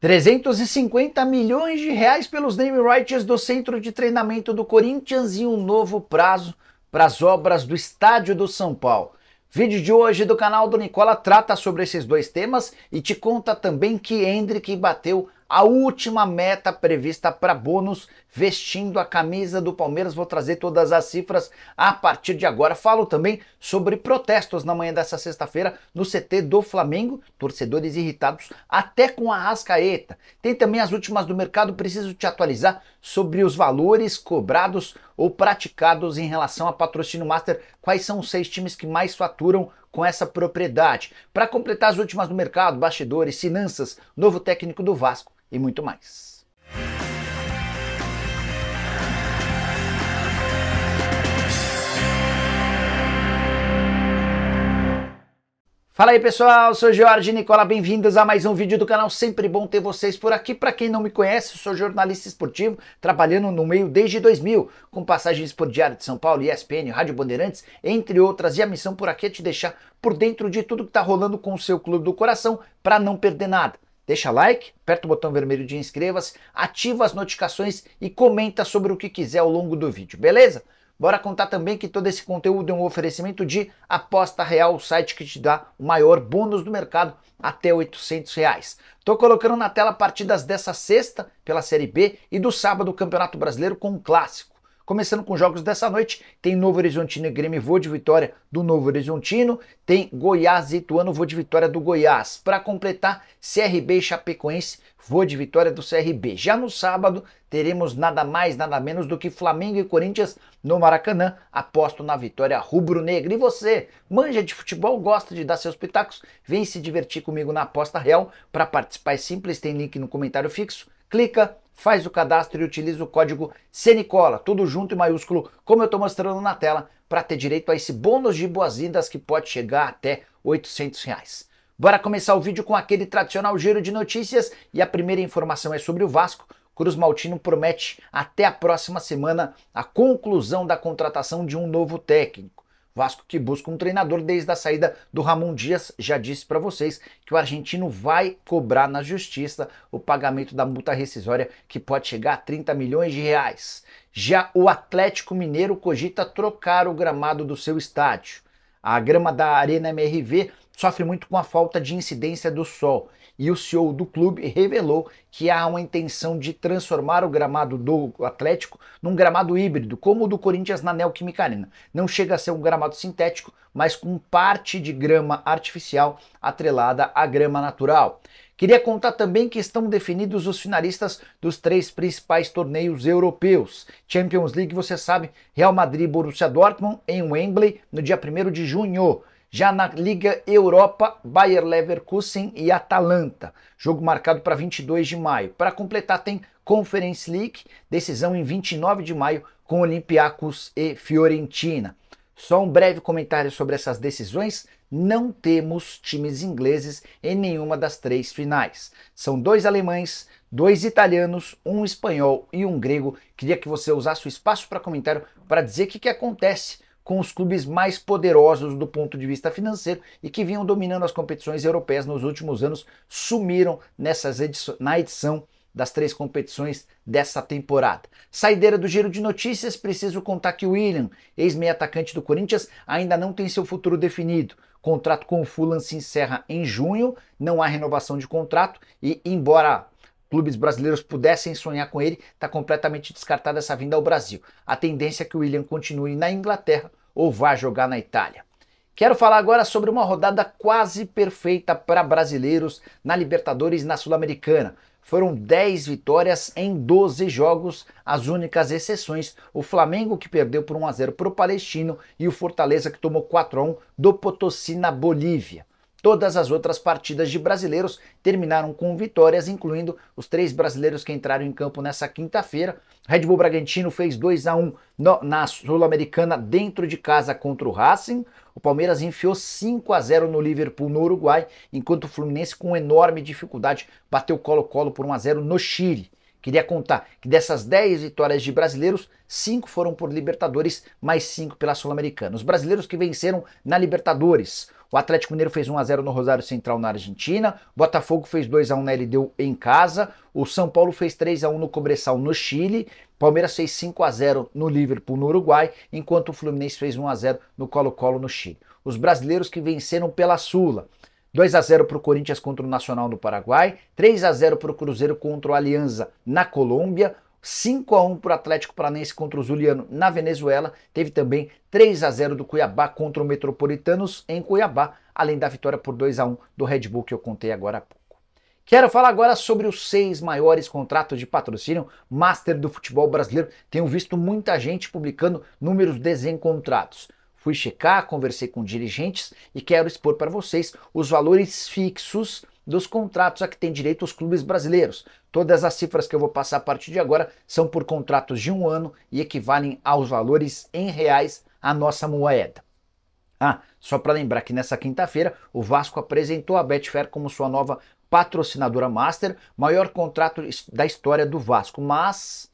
350 milhões de reais pelos name rights do centro de treinamento do Corinthians e um novo prazo para as obras do estádio do São Paulo. Vídeo de hoje do canal do Nicola trata sobre esses dois temas e te conta também que Hendrick bateu a última meta prevista para bônus, vestindo a camisa do Palmeiras. Vou trazer todas as cifras a partir de agora. Falo também sobre protestos na manhã dessa sexta-feira no CT do Flamengo, torcedores irritados até com a Rascaeta. Tem também as últimas do mercado, preciso te atualizar sobre os valores cobrados ou praticados em relação a patrocínio master, quais são os seis times que mais faturam com essa propriedade. Para completar as últimas do mercado, bastidores, finanças, novo técnico do Vasco e muito mais. Fala aí pessoal, sou Jorge Nicola, bem-vindos a mais um vídeo do canal. Sempre bom ter vocês por aqui. Para quem não me conhece, sou jornalista esportivo, trabalhando no meio desde 2000, com passagens por Diário de São Paulo, ESPN, Rádio Bandeirantes, entre outras. E a missão por aqui é te deixar por dentro de tudo que está rolando com o seu clube do coração, para não perder nada. Deixa like, aperta o botão vermelho de inscreva-se, ativa as notificações e comenta sobre o que quiser ao longo do vídeo, beleza? Bora contar também que todo esse conteúdo é um oferecimento de Aposta Real, o site que te dá o maior bônus do mercado, até 800 reais. Tô colocando na tela partidas dessa sexta pela Série B e do sábado o Campeonato Brasileiro com um clássico. Começando com jogos dessa noite, tem Novo Horizontino e Grêmio, vou de vitória do Novo Horizontino, tem Goiás e Ituano, vou de vitória do Goiás. Para completar, CRB e Chapecoense, vou de vitória do CRB. Já no sábado, teremos nada mais, nada menos do que Flamengo e Corinthians no Maracanã. Aposto na vitória rubro-negra. E você, manja de futebol, gosta de dar seus pitacos? Vem se divertir comigo na aposta real. Para participar é simples, tem link no comentário fixo. Clica, faz o cadastro e utiliza o código Senicola, tudo junto e maiúsculo, como eu estou mostrando na tela, para ter direito a esse bônus de boas-vindas que pode chegar até 800 reais. Bora começar o vídeo com aquele tradicional giro de notícias e a primeira informação é sobre o Vasco. Cruz Maltino promete até a próxima semana a conclusão da contratação de um novo técnico. Vasco que busca um treinador desde a saída do Ramon Dias, já disse para vocês que o argentino vai cobrar na justiça o pagamento da multa rescisória que pode chegar a 30 milhões de reais. Já o Atlético Mineiro cogita trocar o gramado do seu estádio. A grama da Arena MRV sofre muito com a falta de incidência do sol e o CEO do clube revelou que há uma intenção de transformar o gramado do Atlético num gramado híbrido, como o do Corinthians na Neoquímica Arena. Não chega a ser um gramado sintético, mas com parte de grama artificial atrelada à grama natural. Queria contar também que estão definidos os finalistas dos três principais torneios europeus. Champions League, você sabe, Real Madrid e Borussia Dortmund em Wembley no dia 1 de junho. Já na Liga Europa, Bayer Leverkusen e Atalanta. Jogo marcado para 22 de maio. Para completar, tem Conference League, decisão em 29 de maio com Olympiacos e Fiorentina. Só um breve comentário sobre essas decisões. Não temos times ingleses em nenhuma das três finais. São dois alemães, dois italianos, um espanhol e um grego. Queria que você usasse o espaço para comentário para dizer o que, que acontece com os clubes mais poderosos do ponto de vista financeiro e que vinham dominando as competições europeias nos últimos anos, sumiram nessas na edição das três competições dessa temporada. Saideira do giro de notícias, preciso contar que o William, ex-meia atacante do Corinthians, ainda não tem seu futuro definido. Contrato com o Fulham se encerra em junho, não há renovação de contrato e embora clubes brasileiros pudessem sonhar com ele, está completamente descartada essa vinda ao Brasil. A tendência é que o William continue na Inglaterra ou vá jogar na Itália. Quero falar agora sobre uma rodada quase perfeita para brasileiros na Libertadores e na Sul-Americana. Foram 10 vitórias em 12 jogos, as únicas exceções, o Flamengo que perdeu por 1 a 0 para o Palestino e o Fortaleza que tomou 4 a 1 do Potosí na Bolívia. Todas as outras partidas de brasileiros terminaram com vitórias, incluindo os três brasileiros que entraram em campo nessa quinta-feira. Red Bull Bragantino fez 2 a 1 no, na Sul-Americana dentro de casa contra o Racing. O Palmeiras enfiou 5 a 0 no Liverpool no Uruguai, enquanto o Fluminense com enorme dificuldade bateu Colo-Colo por 1 a 0 no Chile. Queria contar que dessas 10 vitórias de brasileiros, 5 foram por Libertadores, mais 5 pela Sul-Americana. Os brasileiros que venceram na Libertadores, o Atlético Mineiro fez 1 a 0 no Rosário Central na Argentina, Botafogo fez 2 a 1 na LDU em casa, o São Paulo fez 3 a 1 no Cobressal no Chile, Palmeiras fez 5 a 0 no Liverpool no Uruguai, enquanto o Fluminense fez 1 a 0 no Colo-Colo no Chile. Os brasileiros que venceram pela Sula. 2 a 0 para o Corinthians contra o Nacional no Paraguai, 3 a 0 para o Cruzeiro contra o Alianza na Colômbia, 5 a 1 para o Atlético Paranense contra o Zuliano na Venezuela. Teve também 3 a 0 do Cuiabá contra o Metropolitanos em Cuiabá, além da vitória por 2 a 1 do Red Bull que eu contei agora há pouco. Quero falar agora sobre os seis maiores contratos de patrocínio master do futebol brasileiro. Tenho visto muita gente publicando números desencontrados. Fui checar, conversei com dirigentes e quero expor para vocês os valores fixos dos contratos a que têm direito os clubes brasileiros. Todas as cifras que eu vou passar a partir de agora são por contratos de um ano e equivalem aos valores em reais à nossa moeda. Ah, só para lembrar que nessa quinta-feira o Vasco apresentou a Betfair como sua nova patrocinadora master, maior contrato da história do Vasco, mas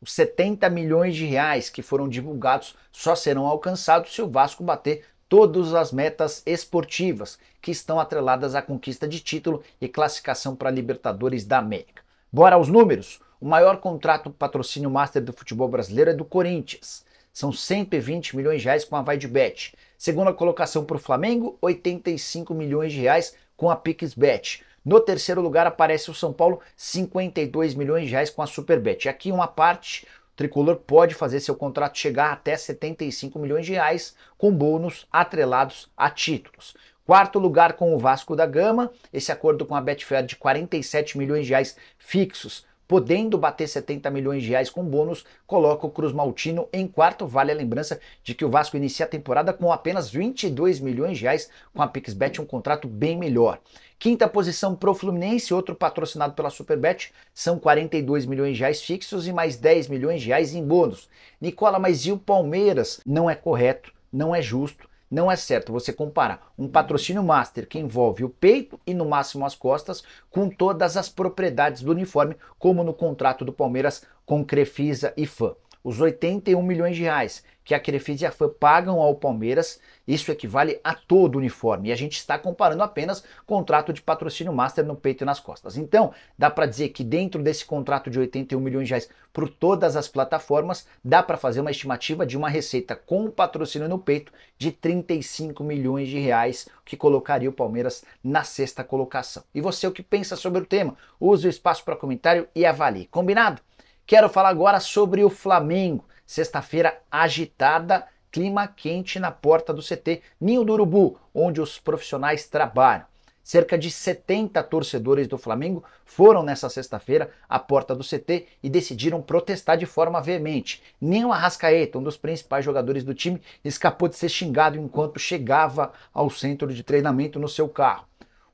os 70 milhões de reais que foram divulgados só serão alcançados se o Vasco bater todas as metas esportivas que estão atreladas à conquista de título e classificação para Libertadores da América. Bora aos números. O maior contrato patrocínio master do futebol brasileiro é do Corinthians. São 120 milhões de reais com a VaiDBet. Segunda colocação para o Flamengo, 85 milhões de reais com a PixBet. No terceiro lugar aparece o São Paulo, 52 milhões de reais com a Superbet. Aqui uma parte Tricolor pode fazer seu contrato chegar até 75 milhões de reais, com bônus atrelados a títulos. Quarto lugar com o Vasco da Gama, esse acordo com a Betfair de 47 milhões de reais fixos, podendo bater 70 milhões de reais com bônus, coloca o Cruz Maltino em quarto. Vale a lembrança de que o Vasco inicia a temporada com apenas 22 milhões de reais, com a PixBet um contrato bem melhor. Quinta posição pro Fluminense, outro patrocinado pela Superbet, são 42 milhões de reais fixos e mais 10 milhões de reais em bônus. Nicola, mas e o Palmeiras? Não é correto, não é justo, não é certo você comparar um patrocínio master que envolve o peito e no máximo as costas com todas as propriedades do uniforme, como no contrato do Palmeiras com Crefisa e Fã os 81 milhões de reais que a Crefisa e a FAM pagam ao Palmeiras, isso equivale a todo o uniforme. E a gente está comparando apenas contrato de patrocínio master no peito e nas costas. Então, dá para dizer que dentro desse contrato de 81 milhões de reais por todas as plataformas, dá para fazer uma estimativa de uma receita com patrocínio no peito de 35 milhões de reais, que colocaria o Palmeiras na sexta colocação. E você o que pensa sobre o tema? Use o espaço para comentário e avalie. Combinado? Quero falar agora sobre o Flamengo. Sexta-feira agitada, clima quente na porta do CT Ninho do Urubu, onde os profissionais trabalham. Cerca de 70 torcedores do Flamengo foram nessa sexta-feira à porta do CT e decidiram protestar de forma veemente. Nem o Arrascaeta, um dos principais jogadores do time, escapou de ser xingado enquanto chegava ao centro de treinamento no seu carro.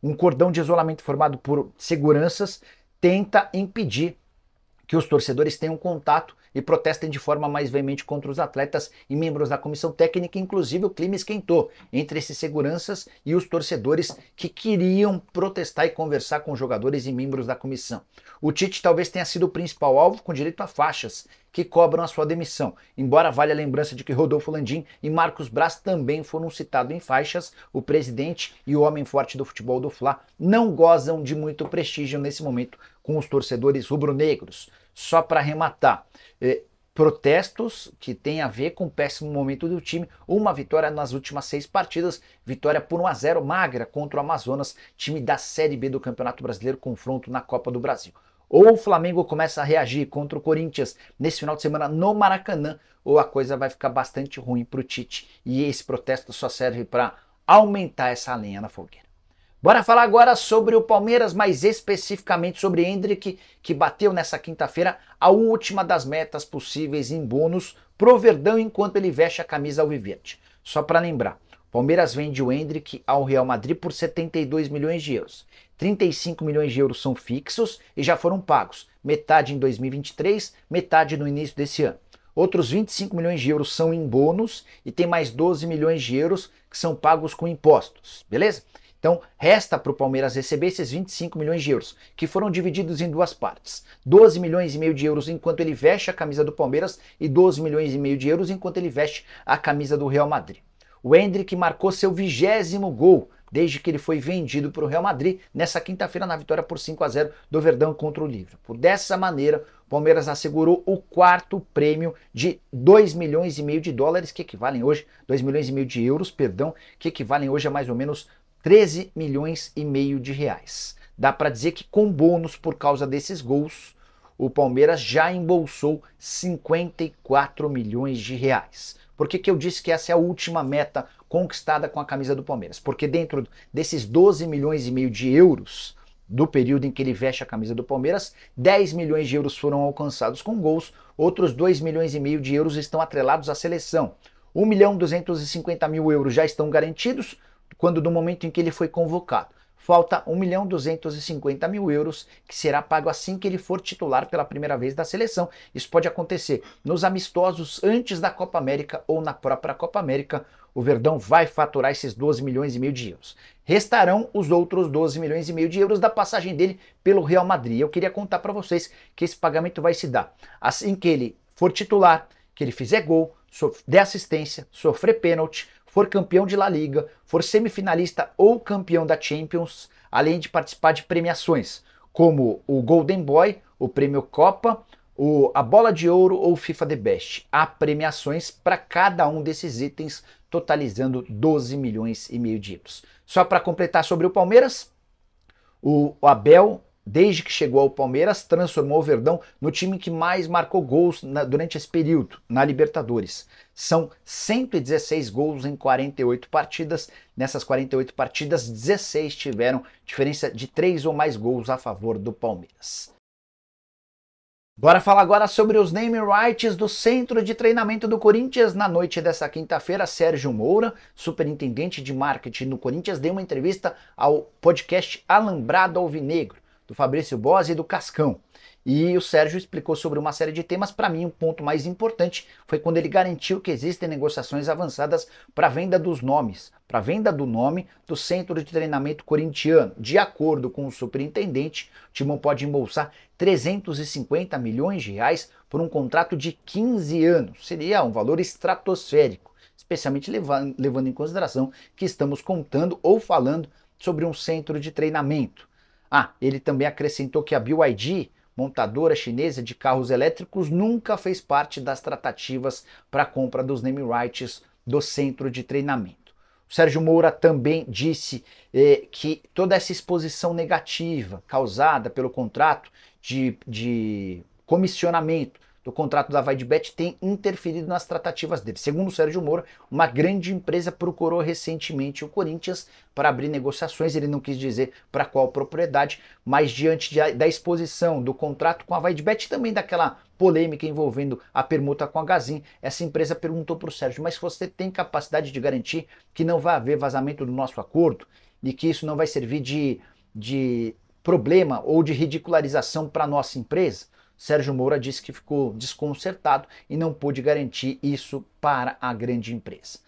Um cordão de isolamento formado por seguranças tenta impedir que os torcedores tenham contato e protestem de forma mais veemente contra os atletas e membros da comissão técnica, inclusive o clima esquentou entre esses seguranças e os torcedores que queriam protestar e conversar com jogadores e membros da comissão. O Tite talvez tenha sido o principal alvo com direito a faixas que cobram a sua demissão. Embora valha a lembrança de que Rodolfo Landim e Marcos Braz também foram citados em faixas, o presidente e o homem forte do futebol do Fla não gozam de muito prestígio nesse momento com os torcedores rubro-negros. Só para arrematar, eh, protestos que têm a ver com o péssimo momento do time. Uma vitória nas últimas seis partidas, vitória por 1 a 0 magra contra o Amazonas, time da Série B do Campeonato Brasileiro, confronto na Copa do Brasil ou o Flamengo começa a reagir contra o Corinthians nesse final de semana no Maracanã, ou a coisa vai ficar bastante ruim para o Tite. E esse protesto só serve para aumentar essa lenha na fogueira. Bora falar agora sobre o Palmeiras, mais especificamente sobre Hendrick, que bateu nessa quinta-feira a última das metas possíveis em bônus pro Verdão enquanto ele veste a camisa alviverde. Só para lembrar, Palmeiras vende o Hendrick ao Real Madrid por 72 milhões de euros. 35 milhões de euros são fixos e já foram pagos, metade em 2023, metade no início desse ano. Outros 25 milhões de euros são em bônus e tem mais 12 milhões de euros que são pagos com impostos, beleza? Então, resta para o Palmeiras receber esses 25 milhões de euros, que foram divididos em duas partes. 12 milhões e meio de euros enquanto ele veste a camisa do Palmeiras e 12 milhões e meio de euros enquanto ele veste a camisa do Real Madrid. O Hendrick marcou seu vigésimo gol desde que ele foi vendido para o Real Madrid nessa quinta-feira na vitória por 5 a 0 do Verdão contra o Liverpool. Por dessa maneira, o Palmeiras assegurou o quarto prêmio de 2 milhões e meio de dólares, que equivalem hoje, 2 milhões e meio de euros, perdão, que equivalem hoje a mais ou menos 13 milhões e meio de reais. Dá para dizer que com bônus por causa desses gols, o Palmeiras já embolsou 54 milhões de reais. Por que, que eu disse que essa é a última meta conquistada com a camisa do Palmeiras? Porque dentro desses 12 milhões e meio de euros do período em que ele veste a camisa do Palmeiras, 10 milhões de euros foram alcançados com gols, outros 2 milhões e meio de euros estão atrelados à seleção. 1 milhão 250 mil euros já estão garantidos quando do momento em que ele foi convocado falta 1 milhão 250 mil euros, que será pago assim que ele for titular pela primeira vez da seleção. Isso pode acontecer nos amistosos antes da Copa América ou na própria Copa América. O Verdão vai faturar esses 12 milhões e meio de euros. Restarão os outros 12 milhões e meio de euros da passagem dele pelo Real Madrid. Eu queria contar para vocês que esse pagamento vai se dar assim que ele for titular, que ele fizer gol, der assistência, sofrer pênalti, for campeão de La Liga, for semifinalista ou campeão da Champions, além de participar de premiações como o Golden Boy, o Prêmio Copa, o, a Bola de Ouro ou FIFA The Best. Há premiações para cada um desses itens, totalizando 12 milhões e meio de euros. Só para completar sobre o Palmeiras, o Abel desde que chegou ao Palmeiras, transformou o Verdão no time que mais marcou gols na, durante esse período, na Libertadores. São 116 gols em 48 partidas. Nessas 48 partidas, 16 tiveram diferença de 3 ou mais gols a favor do Palmeiras. Bora falar agora sobre os name rights do Centro de Treinamento do Corinthians. Na noite dessa quinta-feira, Sérgio Moura, superintendente de marketing no Corinthians, deu uma entrevista ao podcast Alambrado Alvinegro do Fabrício Bosi e do Cascão. E o Sérgio explicou sobre uma série de temas. Para mim, um ponto mais importante foi quando ele garantiu que existem negociações avançadas para venda dos nomes, para venda do nome do centro de treinamento corintiano. De acordo com o superintendente, o Timão pode embolsar 350 milhões de reais por um contrato de 15 anos. Seria um valor estratosférico, especialmente levando, levando em consideração que estamos contando ou falando sobre um centro de treinamento. Ah, ele também acrescentou que a BYD, montadora chinesa de carros elétricos, nunca fez parte das tratativas para a compra dos name rights do centro de treinamento. O Sérgio Moura também disse eh, que toda essa exposição negativa causada pelo contrato de, de comissionamento do contrato da Vaidbet tem interferido nas tratativas dele. Segundo o Sérgio Moro, uma grande empresa procurou recentemente o Corinthians para abrir negociações. Ele não quis dizer para qual propriedade, mas diante de, da exposição do contrato com a Vaidbet também daquela polêmica envolvendo a permuta com a Gazin, essa empresa perguntou para o Sérgio: mas você tem capacidade de garantir que não vai haver vazamento do nosso acordo e que isso não vai servir de, de problema ou de ridicularização para nossa empresa? Sérgio Moura disse que ficou desconcertado e não pôde garantir isso para a grande empresa.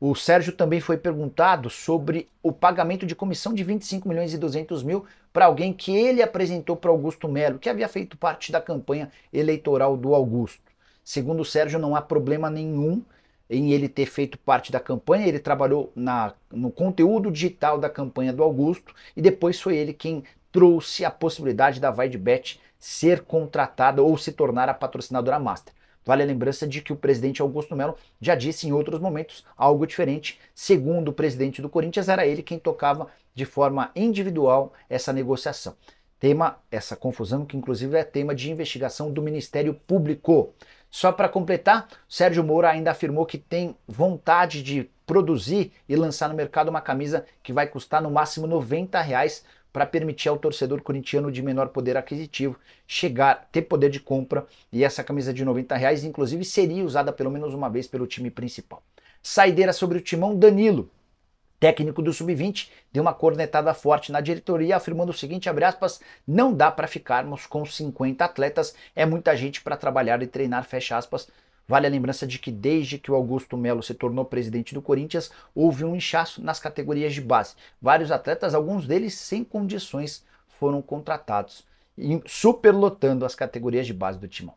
O Sérgio também foi perguntado sobre o pagamento de comissão de 25 milhões e 200 mil para alguém que ele apresentou para Augusto Melo, que havia feito parte da campanha eleitoral do Augusto. Segundo o Sérgio, não há problema nenhum em ele ter feito parte da campanha, ele trabalhou na, no conteúdo digital da campanha do Augusto e depois foi ele quem trouxe a possibilidade da VaiDBet ser contratada ou se tornar a patrocinadora master. Vale a lembrança de que o presidente Augusto Melo já disse em outros momentos algo diferente. Segundo o presidente do Corinthians, era ele quem tocava de forma individual essa negociação. Tema, essa confusão que inclusive é tema de investigação do Ministério Público. Só para completar, Sérgio Moura ainda afirmou que tem vontade de produzir e lançar no mercado uma camisa que vai custar no máximo 90 reais para permitir ao torcedor corintiano de menor poder aquisitivo chegar, ter poder de compra e essa camisa de 90 reais, inclusive, seria usada pelo menos uma vez pelo time principal. Saideira sobre o timão Danilo. Técnico do Sub-20 deu uma cornetada forte na diretoria, afirmando o seguinte: aspas, não dá para ficarmos com 50 atletas, é muita gente para trabalhar e treinar, fecha aspas Vale a lembrança de que desde que o Augusto Melo se tornou presidente do Corinthians, houve um inchaço nas categorias de base. Vários atletas, alguns deles sem condições, foram contratados, superlotando as categorias de base do Timão.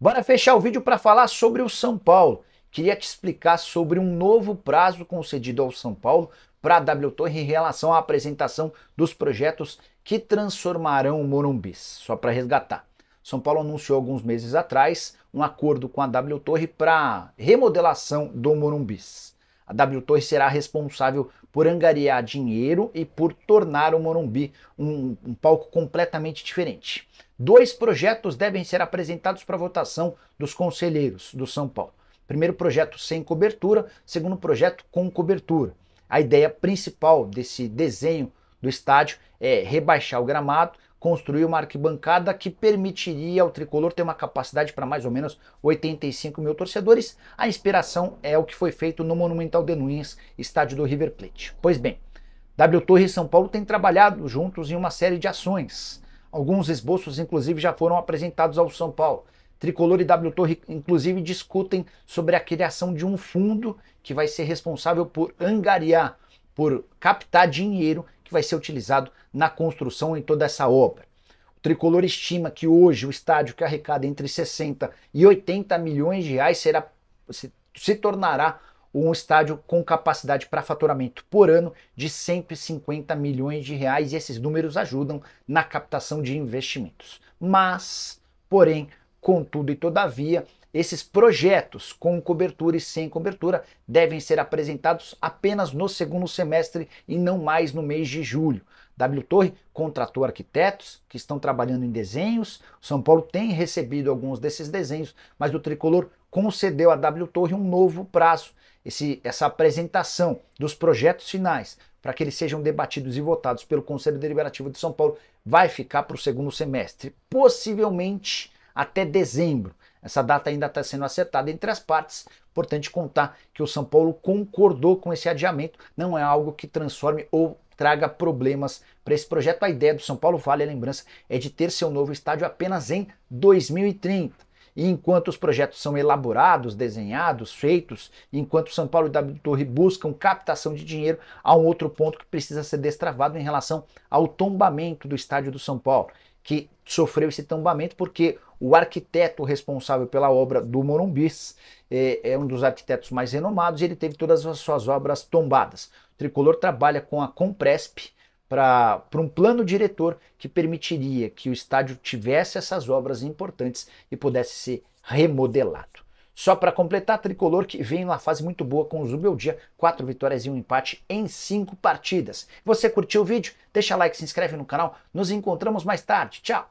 Bora fechar o vídeo para falar sobre o São Paulo. Queria te explicar sobre um novo prazo concedido ao São Paulo para a W Torre em relação à apresentação dos projetos que transformarão o Morumbi. Só para resgatar. São Paulo anunciou alguns meses atrás um acordo com a W Torre para remodelação do Morumbis. A W Torre será responsável por angariar dinheiro e por tornar o Morumbi um, um palco completamente diferente. Dois projetos devem ser apresentados para votação dos conselheiros do São Paulo. Primeiro projeto sem cobertura, segundo projeto com cobertura. A ideia principal desse desenho do estádio é rebaixar o gramado, construir uma arquibancada que permitiria ao tricolor ter uma capacidade para mais ou menos 85 mil torcedores. A inspiração é o que foi feito no Monumental de Nunes, estádio do River Plate. Pois bem, W Torre e São Paulo têm trabalhado juntos em uma série de ações. Alguns esboços, inclusive, já foram apresentados ao São Paulo. Tricolor e W Torre, inclusive, discutem sobre a criação de um fundo que vai ser responsável por angariar, por captar dinheiro que vai ser utilizado na construção em toda essa obra. O Tricolor estima que hoje o estádio que arrecada entre 60 e 80 milhões de reais será, se, se tornará um estádio com capacidade para faturamento por ano de 150 milhões de reais e esses números ajudam na captação de investimentos. Mas, porém, contudo e todavia, esses projetos com cobertura e sem cobertura devem ser apresentados apenas no segundo semestre e não mais no mês de julho. W Torre contratou arquitetos que estão trabalhando em desenhos. São Paulo tem recebido alguns desses desenhos, mas o tricolor concedeu a W Torre um novo prazo, esse, essa apresentação dos projetos finais para que eles sejam debatidos e votados pelo Conselho Deliberativo de São Paulo vai ficar para o segundo semestre, possivelmente até dezembro. Essa data ainda está sendo acertada entre as partes. Importante contar que o São Paulo concordou com esse adiamento, não é algo que transforme ou traga problemas para esse projeto. A ideia do São Paulo, vale a lembrança, é de ter seu novo estádio apenas em 2030. E enquanto os projetos são elaborados, desenhados, feitos, enquanto São Paulo e W Torre buscam captação de dinheiro, há um outro ponto que precisa ser destravado em relação ao tombamento do estádio do São Paulo que sofreu esse tombamento, porque o arquiteto responsável pela obra do Morumbi é, eh, é, um dos arquitetos mais renomados e ele teve todas as suas obras tombadas. O Tricolor trabalha com a Compresp para um plano diretor que permitiria que o estádio tivesse essas obras importantes e pudesse ser remodelado. Só para completar, tricolor que vem numa fase muito boa com o Zubeldia, quatro vitórias e um empate em cinco partidas. Você curtiu o vídeo? Deixa like, se inscreve no canal. Nos encontramos mais tarde. Tchau.